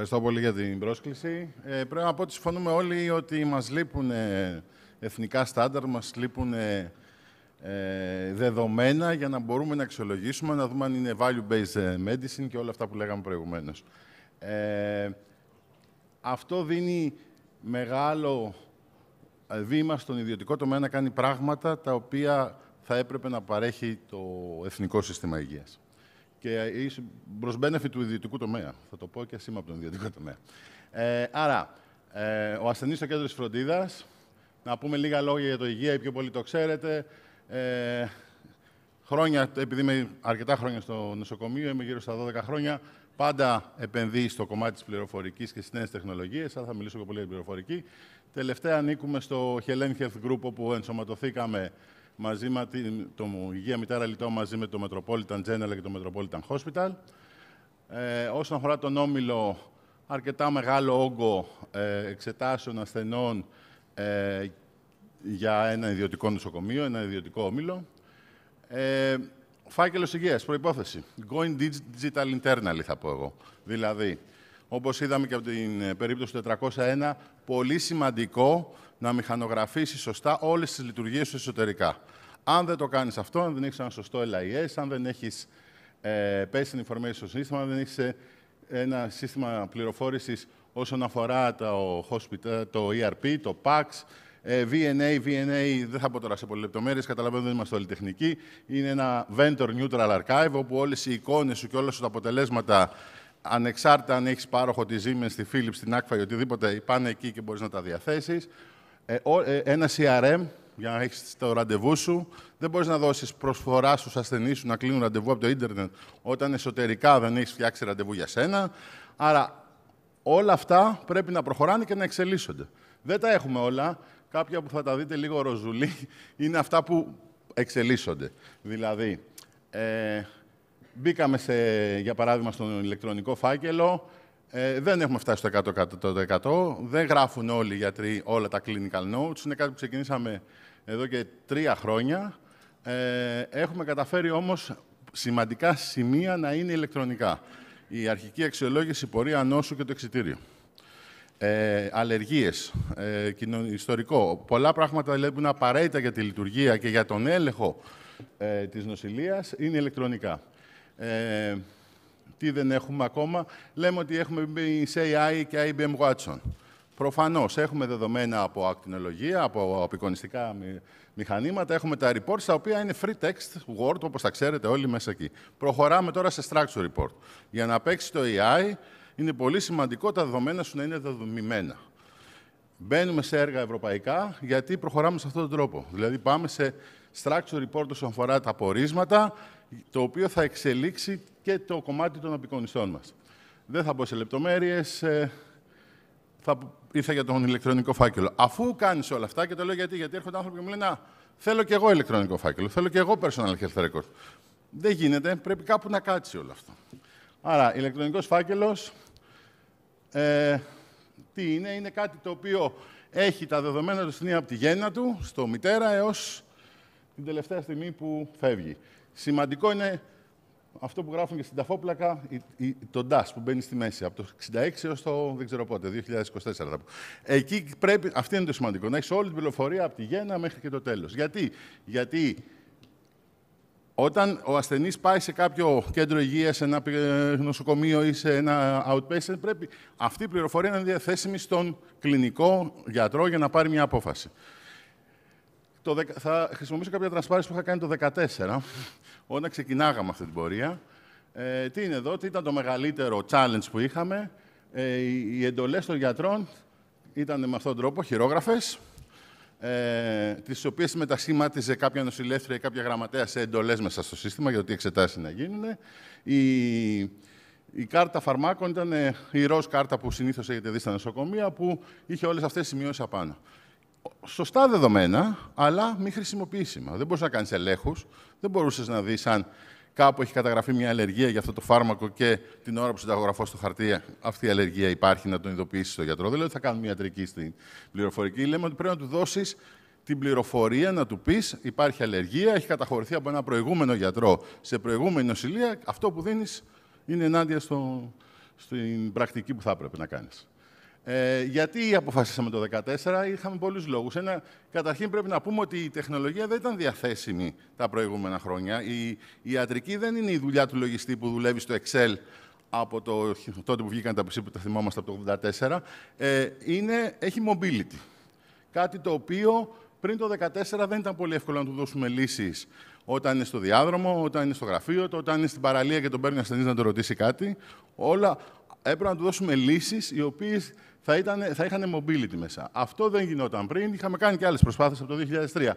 Ευχαριστώ πολύ για την πρόσκληση. Ε, πρέπει να πω ότι συμφωνούμε όλοι ότι μας λείπουν εθνικά στάνταρ, μας λείπουν ε, δεδομένα για να μπορούμε να αξιολογήσουμε, να δούμε αν είναι value-based ε, medicine και όλα αυτά που λέγαμε προηγουμένως. Ε, αυτό δίνει μεγάλο ε, βήμα στον ιδιωτικό τομέα να κάνει πράγματα τα οποία θα έπρεπε να παρέχει το Εθνικό Σύστημα Υγείας και προς benefit του ιδιωτικού τομέα. Θα το πω και α από τον ιδιωτικό τομέα. Ε, άρα, ε, ο ασθενής στο κέντρο της φροντίδας, να πούμε λίγα λόγια για το υγεία, οι πιο πολλοί το ξέρετε. Ε, χρόνια, επειδή είμαι αρκετά χρόνια στο νοσοκομείο, είμαι γύρω στα 12 χρόνια, πάντα επενδύει στο κομμάτι της πληροφορικής και στις νέες τεχνολογίες, αλλά θα μιλήσω και πολύ για την πληροφορική. Τελευταία ανήκουμε στο Helen Health Group, όπου ενσωματωθήκαμε μαζί με το Υγεία Μητέρα Λιτό μαζί με το Metropolitan General και το Metropolitan Hospital. Ε, όσον αφορά τον Όμιλο, αρκετά μεγάλο όγκο ε, εξετάσεων ασθενών ε, για ένα ιδιωτικό νοσοκομείο, ένα ιδιωτικό όμιλο. Ε, Φάκελος υγείας, προϋπόθεση. Going digital internally, θα πω εγώ. Δηλαδή, όπως είδαμε και από την ε, περίπτωση του 401, πολύ σημαντικό να μηχανογραφήσεις σωστά όλες τις λειτουργίες σου εσωτερικά. Αν δεν το κάνεις αυτό, αν δεν έχεις ένα σωστό LIS, αν δεν έχεις ε, την information στο σύστημα, αν δεν έχεις ε, ένα σύστημα πληροφόρησης όσον αφορά το, hospital, το ERP, το PACS, ε, VNA, VNA, δεν θα πω τώρα σε πολλές λεπτομέρειες, καταλαβαίνω δεν είμαστε όλοι τεχνικοί. Είναι ένα vendor neutral archive, όπου όλες οι εικόνες σου και όλα σου τα αποτελέσματα ανεξάρτητα αν έχεις πάροχο της Siemens, τη Philips, την ΑΚΦΑ ή οτιδήποτε, πάνε εκεί και μπορείς να τα διαθέσεις. Ε, ε, ένα CRM για να έχεις το ραντεβού σου. Δεν μπορείς να δώσεις προσφορά στους ασθενείς σου να κλείνουν ραντεβού από το ίντερνετ όταν εσωτερικά δεν έχεις φτιάξει ραντεβού για σένα. Άρα όλα αυτά πρέπει να προχωράνε και να εξελίσσονται. Δεν τα έχουμε όλα. Κάποια που θα τα δείτε λίγο ροζουλή είναι αυτά που εξελίσσονται. Δηλαδή, ε, Μπήκαμε, σε, για παράδειγμα, στον ηλεκτρονικό φάκελο. Ε, δεν έχουμε φτάσει στο 100%, Δεν γράφουν όλοι οι γιατροί όλα τα clinical notes. Είναι κάτι που ξεκινήσαμε εδώ και τρία χρόνια. Ε, έχουμε καταφέρει όμως σημαντικά σημεία να είναι ηλεκτρονικά. Η αρχική αξιολόγηση, η πορεία νόσου και το εξιτήριο. Ε, αλλεργίες, ε, ιστορικό, πολλά πράγματα δηλαδή, που είναι απαραίτητα για τη λειτουργία και για τον έλεγχο ε, της νοσηλείας είναι ηλεκτρονικά. Ε, τι δεν έχουμε ακόμα. Λέμε ότι έχουμε μπει σε AI και IBM Watson. Προφανώς έχουμε δεδομένα από ακτινολογία, από απεικονιστικά μηχανήματα, έχουμε τα reports, τα οποία είναι free text, Word, όπως τα ξέρετε όλοι μέσα εκεί. Προχωράμε τώρα σε structure report. Για να παίξει το AI, είναι πολύ σημαντικό τα δεδομένα σου να είναι δεδομημένα. Μπαίνουμε σε έργα ευρωπαϊκά, γιατί προχωράμε σε αυτόν τον τρόπο. Δηλαδή πάμε σε structure report όσον αφορά τα πορίσματα το οποίο θα εξελίξει και το κομμάτι των απεικονιστών μας. Δεν θα μπω σε λεπτομέρειες, ε, θα ήρθα για τον ηλεκτρονικό φάκελο. Αφού κάνεις όλα αυτά, και το λέω γιατί, γιατί έρχονται άνθρωποι και μου λένε «Α, θέλω και εγώ ηλεκτρονικό φάκελο, θέλω και εγώ personal health record». Δεν γίνεται, πρέπει κάπου να κάτσει όλο αυτό. Άρα, ηλεκτρονικός φάκελος, ε, τι είναι, είναι κάτι το οποίο έχει τα δεδομένα του στην από τη γέννα του, στο μητέρα, έως την τελευταία στιγμή που φεύγει. Σημαντικό είναι αυτό που γράφουν και στην ταφόπλακα, το DAS που μπαίνει στη μέση, από το 66 έως το δεν ξέρω πότε, 2024. Εκεί πρέπει, αυτό είναι το σημαντικό, να έχεις όλη την πληροφορία από τη γέννα μέχρι και το τέλος. Γιατί, Γιατί όταν ο ασθενής πάει σε κάποιο κέντρο υγείας, σε ένα νοσοκομείο ή σε ένα outpatient, πρέπει αυτή η πληροφορία να είναι διαθέσιμη στον κλινικό γιατρό για να πάρει μια απόφαση. Το, θα χρησιμοποιήσω κάποια τρανσπάρες που είχα κάνει το 2014, όταν ξεκινάγαμε αυτή την πορεία. Ε, τι είναι εδώ, τι ήταν το μεγαλύτερο challenge που είχαμε. Ε, οι εντολές των γιατρών ήταν με αυτόν τον τρόπο χειρόγραφες, ε, τις οποίες μετασχήματιζε κάποια νοσηλεύτρια ή κάποια γραμματέα σε εντολές μέσα στο σύστημα, γιατί εξετάσεις να γίνουν. Η, η κάρτα φαρμάκων ήταν ε, η ροζ κάρτα που συνήθως έχετε δει στα νοσοκομεία, που είχε όλες αυτές τις σημειώσεις απάνω σωστά δεδομένα, αλλά μη χρησιμοποιήσιμα. Δεν μπορούσε να κάνεις ελέγχους, δεν μπορούσες να δεις αν κάπου έχει καταγραφεί μια αλλεργία για αυτό το φάρμακο και την ώρα που συνταγογραφώ στο χαρτί αυτή η αλλεργία υπάρχει να τον ειδοποιήσεις στον γιατρό. Δεν λέω ότι θα κάνουν ιατρική στην πληροφορική. Λέμε ότι πρέπει να του δώσεις την πληροφορία να του πεις: Υπάρχει αλλεργία, έχει καταχωρηθεί από ένα προηγούμενο γιατρό σε προηγούμενη νοσηλεία. Αυτό που δίνεις είναι ενάντια στο, στην πρακτική που θα έπρεπε να κάνεις. Ε, γιατί αποφασίσαμε το 2014, είχαμε πολλούς λόγους. Ένα, καταρχήν πρέπει να πούμε ότι η τεχνολογία δεν ήταν διαθέσιμη τα προηγούμενα χρόνια. Η, η ιατρική δεν είναι η δουλειά του λογιστή που δουλεύει στο Excel από το, τότε που βγήκαν τα PC που τα θυμόμαστε, από το 1984. Ε, είναι, έχει mobility. Κάτι το οποίο πριν το 2014 δεν ήταν πολύ εύκολο να του δώσουμε λύσεις όταν είναι στο διάδρομο, όταν είναι στο γραφείο, όταν είναι στην παραλία και τον παίρνει ασθενής να του ρωτήσει κάτι. Όλα, έπρεπε να του δώσουμε λύσεις οι οποίες θα, θα είχαν mobility μέσα. Αυτό δεν γινόταν πριν. Είχαμε κάνει και άλλες προσπάθειες από το 2003.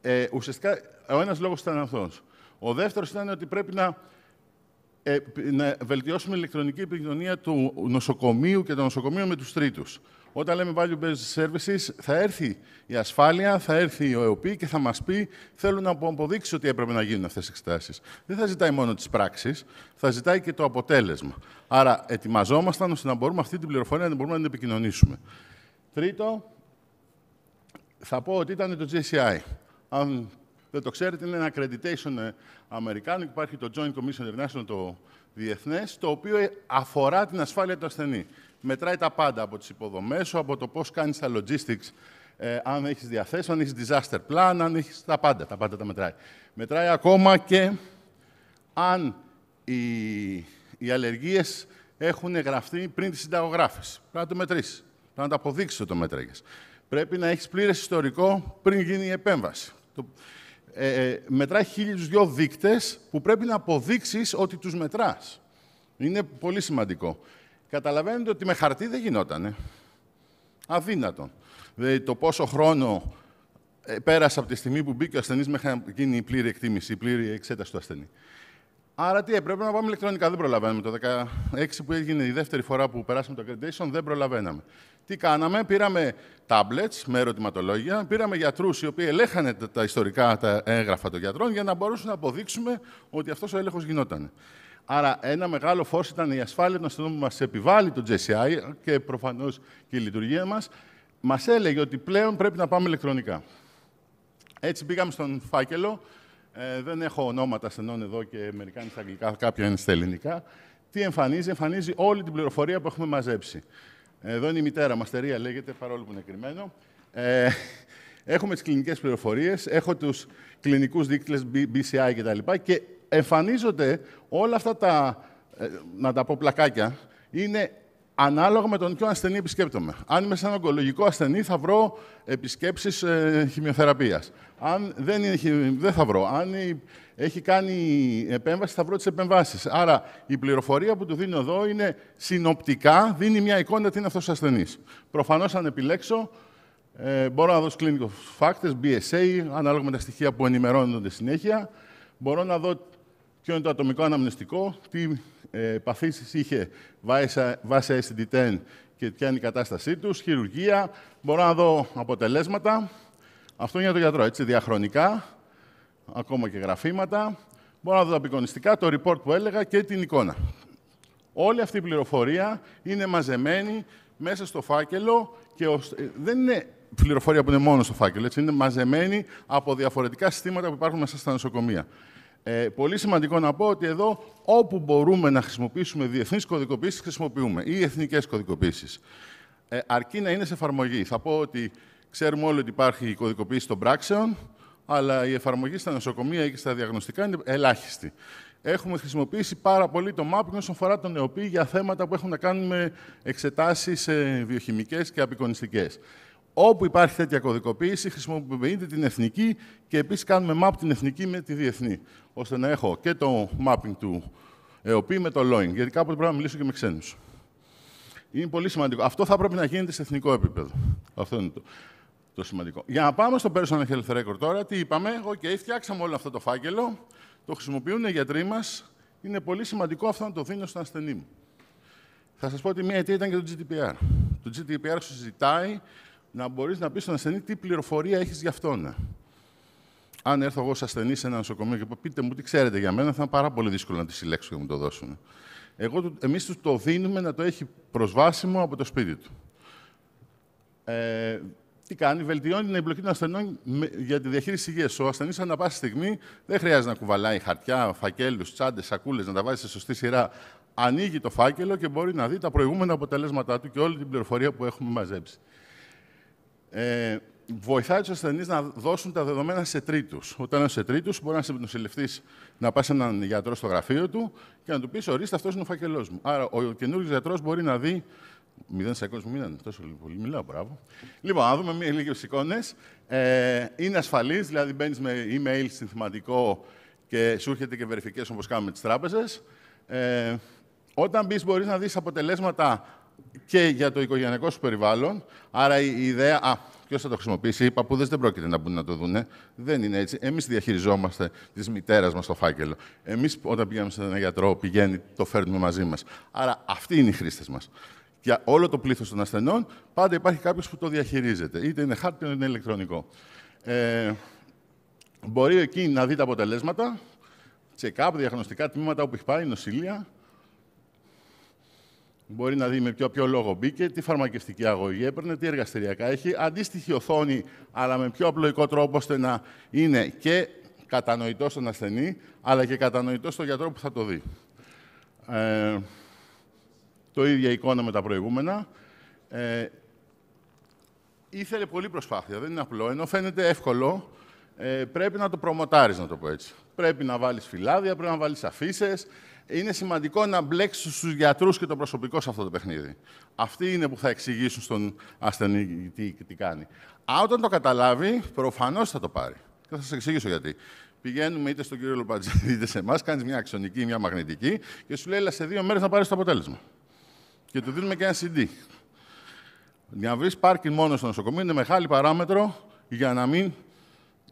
Ε, ουσιαστικά, ο ένας λόγος ήταν αυτός. Ο δεύτερος ήταν ότι πρέπει να ε, να βελτιώσουμε ηλεκτρονική επικοινωνία του νοσοκομείου και των νοσοκομείων με τους τρίτους. Όταν λέμε value based services, θα έρθει η ασφάλεια, θα έρθει η ΟΕΟΠΗ και θα μας πει: Θέλω να αποδείξει ότι έπρεπε να γίνουν αυτές οι εξετάσεις. Δεν θα ζητάει μόνο τις πράξεις, θα ζητάει και το αποτέλεσμα. Άρα, ετοιμαζόμασταν ώστε να μπορούμε αυτή την πληροφορία να μπορούμε να την επικοινωνήσουμε. Τρίτο, θα πω ότι ήταν το GCI δεν το ξέρετε, είναι ένα accreditation ε, αμερικάνικο. Υπάρχει το Joint Commission International, το διεθνές, το οποίο ε, αφορά την ασφάλεια του ασθενή. Μετράει τα πάντα από τις υποδομές σου, από το πώς κάνεις τα logistics, ε, αν έχεις διαθέσει, αν έχεις disaster plan, αν έχεις τα πάντα. Τα πάντα τα μετράει. Μετράει ακόμα και αν οι, οι αλλεργίες έχουν γραφτεί πριν τη συνταγογράφηση. Πρέπει να το μετρήσεις. Πρέπει να το αποδείξεις ότι το μετρέγε. Πρέπει να έχεις πλήρες ιστορικό πριν γίνει η επέμβαση. Ε, ε, μετράει χίλιους δυο δείκτες που πρέπει να αποδείξεις ότι τους μετράς. Είναι πολύ σημαντικό. Καταλαβαίνετε ότι με χαρτί δεν γινότανε. Αδύνατο. Δηλαδή ε, το πόσο χρόνο ε, πέρασε από τη στιγμή που μπήκε ο ασθενής μέχρι να γίνει η πλήρη εκτίμηση, η πλήρη εξέταση του ασθενή. Άρα τι πρέπει να πάμε ηλεκτρονικά. Δεν προλαβαίνουμε. Το 2016, που έγινε η δεύτερη φορά που περάσαμε το accreditation, δεν προλαβαίναμε. Τι κάναμε, πήραμε tablets με ερωτηματολόγια, πήραμε γιατρούς οι οποίοι ελέγχανε τα ιστορικά τα έγγραφα των γιατρών για να μπορούσαν να αποδείξουμε ότι αυτός ο έλεγχος γινόταν. Άρα, ένα μεγάλο φως ήταν η ασφάλεια των αστυνομικών που μας επιβάλλει το JCI και προφανώς και η λειτουργία μας. Μας έλεγε ότι πλέον πρέπει να πάμε ηλεκτρονικά. Έτσι πήγαμε στον φάκελο ε, δεν έχω ονόματα στενών εδώ και μερικά είναι στα αγγλικά, κάποια είναι στα ελληνικά. Τι εμφανίζει, εμφανίζει όλη την πληροφορία που έχουμε μαζέψει. Εδώ είναι η μητέρα μας, τερία λέγεται, παρόλο που είναι κρυμμένο. Ε, έχουμε τις κλινικές πληροφορίες, έχω τους κλινικούς δείκτε BCI κτλ. Και, και εμφανίζονται όλα αυτά τα, ε, να τα πω πλακάκια, είναι Ανάλογα με τον πιο ασθενή επισκέπτομαι. Αν είμαι σαν ογκολογικό ασθενή, θα βρω επισκέψεις ε, Αν δεν, είναι, δεν θα βρω. Αν έχει κάνει επέμβαση, θα βρω τις επεμβάσεις. Άρα η πληροφορία που του δίνω εδώ είναι συνοπτικά, δίνει μια εικόνα τι είναι αυτός ο ασθενής. Προφανώς, αν επιλέξω, ε, μπορώ να δω κλίνικου factors, BSA, ανάλογα με τα στοιχεία που ενημερώνονται συνέχεια. Μπορώ να δω ποιο είναι το ατομικό αναμνηστικό, τι ε, παθησεις ειχε είχε βάσει ICD-10 και ποια είναι η κατάστασή τους, χειρουργία. Μπορώ να δω αποτελέσματα. Αυτό είναι για τον γιατρό, έτσι, διαχρονικά, ακόμα και γραφήματα. Μπορώ να δω τα απεικονιστικά, το report που έλεγα και την εικόνα. Όλη αυτή η πληροφορία είναι μαζεμένη μέσα στο φάκελο και ε, δεν είναι πληροφορία που είναι μόνο στο φάκελο, έτσι, είναι μαζεμένη από διαφορετικά συστήματα που υπάρχουν μέσα στα νοσοκομεία. Ε, πολύ σημαντικό να πω ότι εδώ όπου μπορούμε να χρησιμοποιήσουμε διεθνείς κωδικοποίησει, χρησιμοποιούμε ή εθνικές κωδικοποίησεις. Ε, αρκεί να είναι σε εφαρμογή. Θα πω ότι ξέρουμε όλοι ότι υπάρχει η κωδικοποίηση των πράξεων, αλλά η εφαρμογή στα νοσοκομεία ή και στα διαγνωστικά είναι ελάχιστη. Έχουμε χρησιμοποιήσει πάρα πολύ το mapping όσον αφορά τον νεοπή για θέματα που έχουν να κάνουν με εξετάσεις βιοχημικές και απεικονιστικές. Όπου υπάρχει τέτοια κωδικοποίηση, χρησιμοποιείται την εθνική και επίσης κάνουμε map την εθνική με τη διεθνή, ώστε να έχω και το mapping του ΕΟΠΗ με το Loin. Γιατί κάποτε πρέπει να μιλήσω και με ξένους. Είναι πολύ σημαντικό. Αυτό θα πρέπει να γίνεται σε εθνικό επίπεδο. Αυτό είναι το, το σημαντικό. Για να πάμε στο personal health record τώρα, τι είπαμε. Οκ, okay, φτιάξαμε όλο αυτό το φάκελο. Το χρησιμοποιούν οι γιατροί μας. Είναι πολύ σημαντικό αυτό να το δίνω στον ασθενή μου. Θα σας πω ότι μία αιτία ήταν και το GDPR. Το GDPR συζητάει να μπορείς να πεις στον ασθενή τι πληροφορία έχεις για αυτόν. Αν έρθω εγώ ως ασθενής σε ένα νοσοκομείο και πω πείτε μου τι ξέρετε για μένα, θα είναι πάρα πολύ δύσκολο να τη συλλέξω και μου το δώσουν. Εγώ, εμείς τους το δίνουμε να το έχει προσβάσιμο από το σπίτι του. Ε, τι κάνει, βελτιώνει την εμπλοκή των ασθενών για τη διαχείριση υγείας. Ο ασθενής, ανά πάση στιγμή, δεν χρειάζεται να κουβαλάει χαρτιά, φακέλους, τσάντες, σακούλες, να τα βάζει σε σωστή σειρά. Ανοίγει το φάκελο και μπορεί να δει τα προηγούμενα αποτελέσματά του και όλη την πληροφορία που έχουμε μαζέψει ε, βοηθάει τους ασθενείς να δώσουν τα δεδομένα σε τρίτους. Όταν είσαι σε τρίτους, μπορεί να σε νοσηλευτής να πας σε έναν γιατρό στο γραφείο του και να του πεις: Ορίστε, αυτός είναι ο φάκελό μου. Άρα, ο καινούριο γιατρός μπορεί να δει. σε σεκόντ μου μήνα, τόσο πολύ μιλάω, μπράβο. Λοιπόν, να δούμε λίγες εικόνες. Ε, είναι ασφαλής, δηλαδή μπαίνεις με email συνθηματικό και σου έρχεται και verification όπως κάνουμε τις τράπεζες. Ε, όταν μπεις, μπορείς να δεις αποτελέσματα και για το οικογενειακό σου περιβάλλον. Άρα η ιδέα, α, ποιος θα το χρησιμοποιήσει, οι παππούδες δεν πρόκειται να μπουν να το δούνε. Δεν είναι έτσι. Εμείς διαχειριζόμαστε της μητέρας μας το φάκελο. Εμείς, όταν πηγαίνουμε σε έναν γιατρό, πηγαίνει, το φέρνουμε μαζί μας. Άρα αυτοί είναι οι χρήστες μας. Για όλο το πλήθος των ασθενών, πάντα υπάρχει κάποιος που το διαχειρίζεται. Είτε είναι χάρτη, είτε είναι ηλεκτρονικό. Ε, μπορεί εκεί να δει τα αποτελέσματα, διαγνωστικά τμήματα όπου έχει πάει, νοσηλεία, Μπορεί να δει με ποιο, ποιο λόγο μπήκε, τι φαρμακευτική αγωγή έπαιρνε, τι εργαστηριακά έχει. Αντίστοιχη οθόνη, αλλά με πιο απλοϊκό τρόπο ώστε να είναι και κατανοητό στον ασθενή, αλλά και κατανοητό στον γιατρό που θα το δει. Ε, το ίδιο εικόνα με τα προηγούμενα. Ε, ήθελε πολύ προσπάθεια, δεν είναι απλό. Ενώ φαίνεται εύκολο, ε, πρέπει να το προμοτάρεις, να το πω έτσι. Πρέπει να βάλεις φυλάδια, πρέπει να βάλεις αφήσει, είναι σημαντικό να μπλέξεις τους γιατρούς και το προσωπικό σε αυτό το παιχνίδι. Αυτοί είναι που θα εξηγήσουν στον ασθενή τι, τι κάνει. Αν όταν το καταλάβει, προφανώς θα το πάρει. Και θα σας εξηγήσω γιατί. Πηγαίνουμε είτε στον κύριο Λοπατζή είτε σε εμάς, κάνεις μια αξιονική ή μια μαγνητική και σου λέει: Ελά, σε δύο μέρες να πάρεις το αποτέλεσμα. Και του δίνουμε και ένα CD. Για να βρεις πάρκινγκ μόνο στο νοσοκομείο είναι μεγάλη παράμετρο για να μην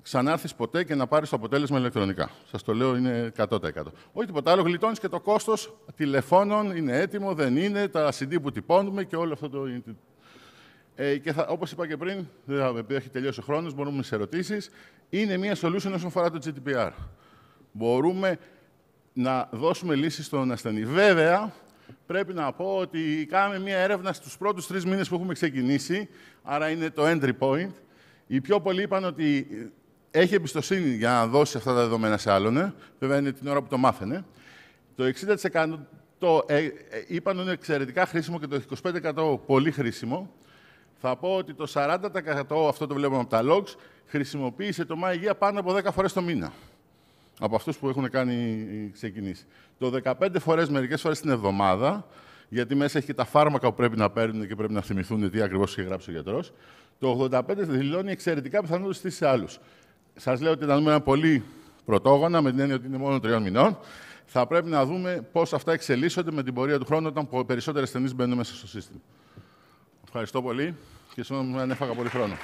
ξανάρθεις ποτέ και να πάρεις το αποτέλεσμα ηλεκτρονικά. Σας το λέω είναι 100%. Όχι τίποτα άλλο, γλιτώνεις και το κόστος τηλεφώνων, είναι έτοιμο, δεν είναι, τα CD που τυπώνουμε και όλο αυτό το. Ε, και όπως είπα και πριν, επειδή έχει τελειώσει ο χρόνος, μπορούμε σε ερωτήσεις. Είναι μια solution όσον αφορά το GDPR. Μπορούμε να δώσουμε λύσεις στον ασθενή. Βέβαια, πρέπει να πω ότι κάναμε μια έρευνα στους πρώτους τρεις μήνες που έχουμε ξεκινήσει, άρα είναι το entry point. Οι πιο πολλοί είπαν ότι έχει εμπιστοσύνη για να δώσει αυτά τα δεδομένα σε άλλον. Ε. Βέβαια είναι την ώρα που το μάθαινε. Το 60% το, ε, ε, είπαν είναι εξαιρετικά χρήσιμο και το 25% πολύ χρήσιμο. Θα πω ότι το 40% αυτό το βλέπουμε από τα logs χρησιμοποίησε το ΜΑΙΓΙΑ πάνω από 10 φορές το μήνα. Από αυτούς που έχουν κάνει ε, ξεκινήσει. Το 15 φορές, μερικές φορές την εβδομάδα, γιατί μέσα έχει και τα φάρμακα που πρέπει να παίρνουν και πρέπει να θυμηθούν τι ακριβώς έχει γράψει ο γιατρός, το 85 δηλώνει εξαιρετικά πιθανότητα στις άλλους. Σας λέω ότι τα νούμερα πολύ πρωτόγωνα, με την έννοια ότι είναι μόνο τριών μηνών. Θα πρέπει να δούμε πώς αυτά εξελίσσονται με την πορεία του χρόνου όταν περισσότερες ταινίες μπαίνουν μέσα στο σύστημα. Ευχαριστώ πολύ και σήμερα ανέφαγα πολύ χρόνο.